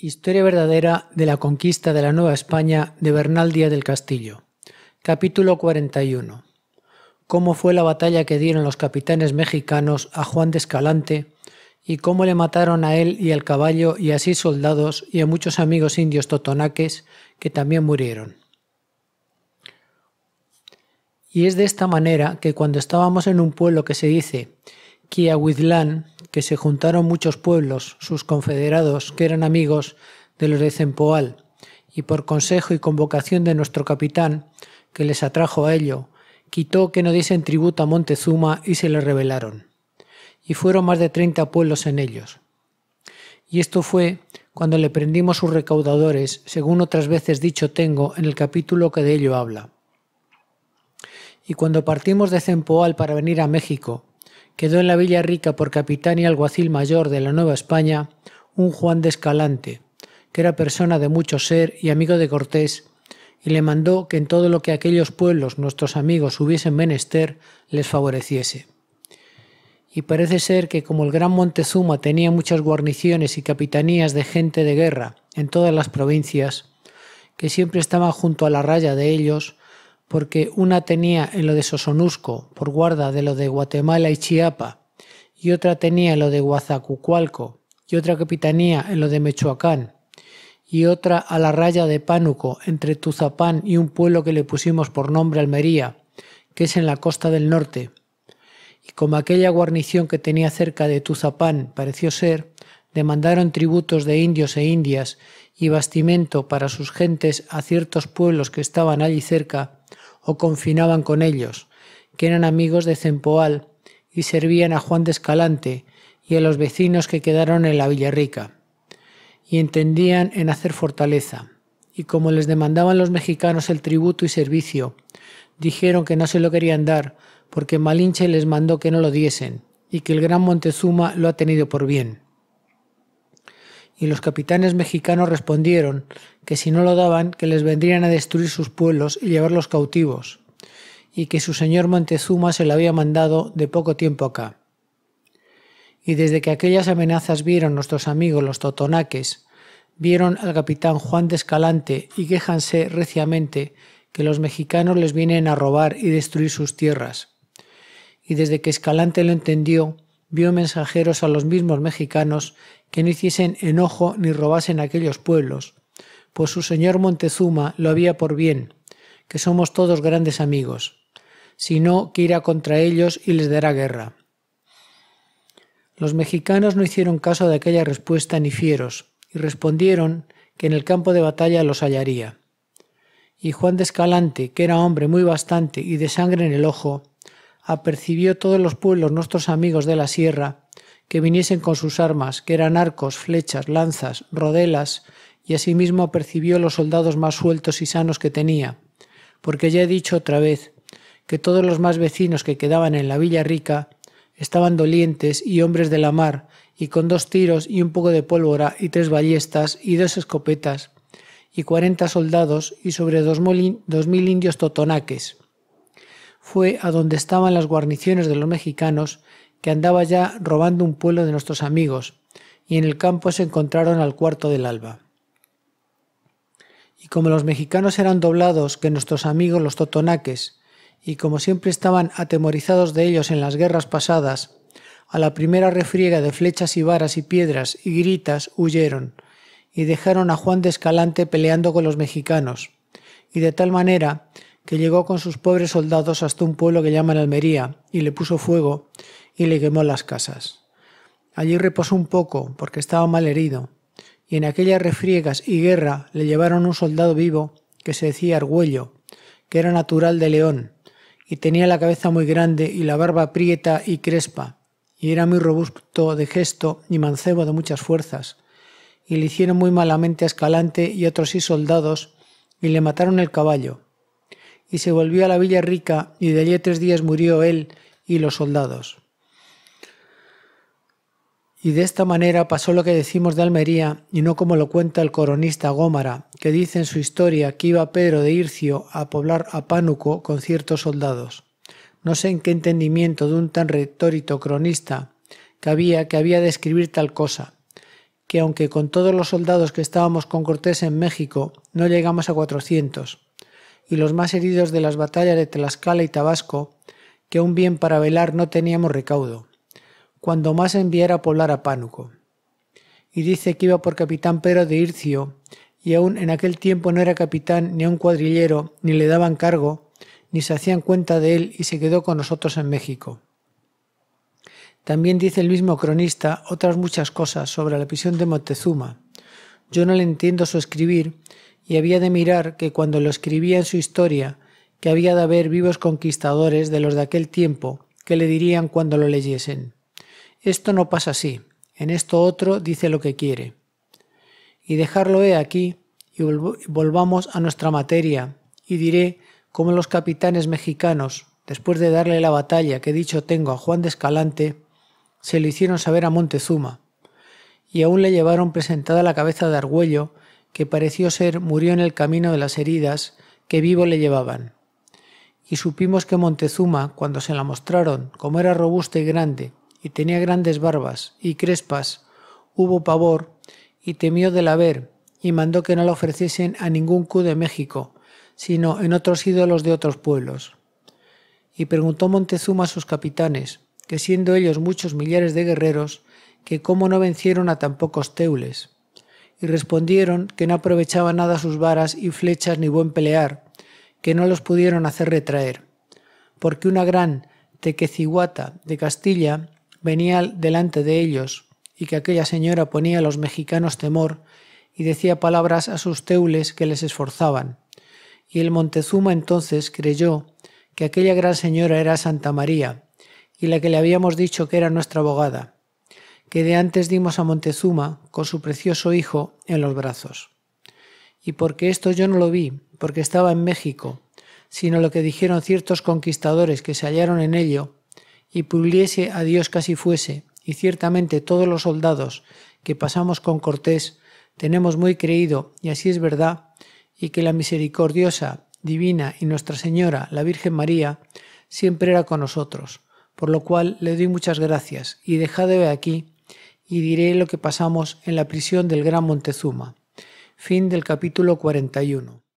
Historia verdadera de la conquista de la Nueva España de Bernal Díaz del Castillo. Capítulo 41. Cómo fue la batalla que dieron los capitanes mexicanos a Juan de Escalante y cómo le mataron a él y al caballo y a seis soldados y a muchos amigos indios totonaques que también murieron. Y es de esta manera que cuando estábamos en un pueblo que se dice que se juntaron muchos pueblos, sus confederados, que eran amigos de los de Cempoal y por consejo y convocación de nuestro capitán, que les atrajo a ello, quitó que no diesen tributo a Montezuma y se le rebelaron. Y fueron más de treinta pueblos en ellos. Y esto fue cuando le prendimos sus recaudadores, según otras veces dicho tengo en el capítulo que de ello habla. Y cuando partimos de Cempoal para venir a México, quedó en la Villa Rica por capitán y alguacil mayor de la Nueva España un Juan de Escalante, que era persona de mucho ser y amigo de Cortés, y le mandó que en todo lo que aquellos pueblos nuestros amigos hubiesen menester les favoreciese. Y parece ser que como el gran Montezuma tenía muchas guarniciones y capitanías de gente de guerra en todas las provincias, que siempre estaba junto a la raya de ellos, porque una tenía en lo de Sosonusco por guarda de lo de Guatemala y Chiapa, y otra tenía en lo de Guazacucualco, y otra capitanía en lo de Mechuacán, y otra a la raya de Pánuco, entre Tuzapán y un pueblo que le pusimos por nombre Almería, que es en la costa del norte. Y como aquella guarnición que tenía cerca de Tuzapán pareció ser, demandaron tributos de indios e indias y bastimento para sus gentes a ciertos pueblos que estaban allí cerca, o confinaban con ellos, que eran amigos de Cempoal y servían a Juan de Escalante y a los vecinos que quedaron en la Villarrica, y entendían en hacer fortaleza. Y como les demandaban los mexicanos el tributo y servicio, dijeron que no se lo querían dar, porque Malinche les mandó que no lo diesen, y que el gran Montezuma lo ha tenido por bien y los capitanes mexicanos respondieron que si no lo daban, que les vendrían a destruir sus pueblos y llevarlos cautivos, y que su señor Montezuma se lo había mandado de poco tiempo acá. Y desde que aquellas amenazas vieron nuestros amigos los totonaques, vieron al capitán Juan de Escalante y quéjanse reciamente que los mexicanos les vienen a robar y destruir sus tierras. Y desde que Escalante lo entendió, vio mensajeros a los mismos mexicanos que no hiciesen enojo ni robasen aquellos pueblos, pues su señor Montezuma lo había por bien, que somos todos grandes amigos, sino que irá contra ellos y les dará guerra. Los mexicanos no hicieron caso de aquella respuesta ni fieros, y respondieron que en el campo de batalla los hallaría. Y Juan de Escalante, que era hombre muy bastante y de sangre en el ojo, apercibió todos los pueblos nuestros amigos de la sierra, que viniesen con sus armas, que eran arcos, flechas, lanzas, rodelas, y asimismo apercibió los soldados más sueltos y sanos que tenía, porque ya he dicho otra vez que todos los más vecinos que quedaban en la villa rica estaban dolientes y hombres de la mar, y con dos tiros y un poco de pólvora y tres ballestas y dos escopetas, y cuarenta soldados y sobre dos, mil indios totonaques fue a donde estaban las guarniciones de los mexicanos, que andaba ya robando un pueblo de nuestros amigos, y en el campo se encontraron al cuarto del alba. Y como los mexicanos eran doblados que nuestros amigos los totonaques, y como siempre estaban atemorizados de ellos en las guerras pasadas, a la primera refriega de flechas y varas y piedras y gritas huyeron, y dejaron a Juan de Escalante peleando con los mexicanos, y de tal manera que llegó con sus pobres soldados hasta un pueblo que llaman Almería, y le puso fuego y le quemó las casas. Allí reposó un poco, porque estaba mal herido, y en aquellas refriegas y guerra le llevaron un soldado vivo que se decía Argüello, que era natural de León, y tenía la cabeza muy grande y la barba prieta y crespa, y era muy robusto de gesto y mancebo de muchas fuerzas, y le hicieron muy malamente a Escalante y otros sí soldados, y le mataron el caballo, y se volvió a la villa rica, y de allí tres días murió él y los soldados. Y de esta manera pasó lo que decimos de Almería, y no como lo cuenta el coronista Gómara, que dice en su historia que iba Pedro de Ircio a poblar a Pánuco con ciertos soldados. No sé en qué entendimiento de un tan retórico cronista que había que había de escribir tal cosa, que aunque con todos los soldados que estábamos con Cortés en México no llegamos a cuatrocientos, y los más heridos de las batallas de Tlaxcala y Tabasco, que aún bien para velar no teníamos recaudo, cuando más enviara a poblar a Pánuco. Y dice que iba por capitán Pedro de Ircio, y aún en aquel tiempo no era capitán ni un cuadrillero, ni le daban cargo, ni se hacían cuenta de él, y se quedó con nosotros en México. También dice el mismo cronista otras muchas cosas sobre la prisión de Montezuma. Yo no le entiendo su escribir y había de mirar que cuando lo escribía en su historia, que había de haber vivos conquistadores de los de aquel tiempo que le dirían cuando lo leyesen. Esto no pasa así, en esto otro dice lo que quiere. Y dejarlo he aquí, y volvamos a nuestra materia, y diré cómo los capitanes mexicanos, después de darle la batalla que dicho tengo a Juan de Escalante, se lo hicieron saber a Montezuma, y aún le llevaron presentada la cabeza de Argüello que pareció ser murió en el camino de las heridas que vivo le llevaban. Y supimos que Montezuma, cuando se la mostraron, como era robusta y grande, y tenía grandes barbas y crespas, hubo pavor y temió de la ver, y mandó que no la ofreciesen a ningún cu de México, sino en otros ídolos de otros pueblos. Y preguntó Montezuma a sus capitanes, que siendo ellos muchos millares de guerreros, que cómo no vencieron a tan pocos teules y respondieron que no aprovechaba nada sus varas y flechas ni buen pelear, que no los pudieron hacer retraer, porque una gran tequeciguata de Castilla venía delante de ellos, y que aquella señora ponía a los mexicanos temor y decía palabras a sus teules que les esforzaban. Y el Montezuma entonces creyó que aquella gran señora era Santa María, y la que le habíamos dicho que era nuestra abogada, que de antes dimos a Montezuma con su precioso hijo en los brazos. Y porque esto yo no lo vi, porque estaba en México, sino lo que dijeron ciertos conquistadores que se hallaron en ello, y puliese a Dios casi fuese, y ciertamente todos los soldados que pasamos con Cortés tenemos muy creído, y así es verdad, y que la misericordiosa, divina y Nuestra Señora, la Virgen María, siempre era con nosotros, por lo cual le doy muchas gracias, y dejad de aquí y diré lo que pasamos en la prisión del gran Montezuma. Fin del capítulo 41.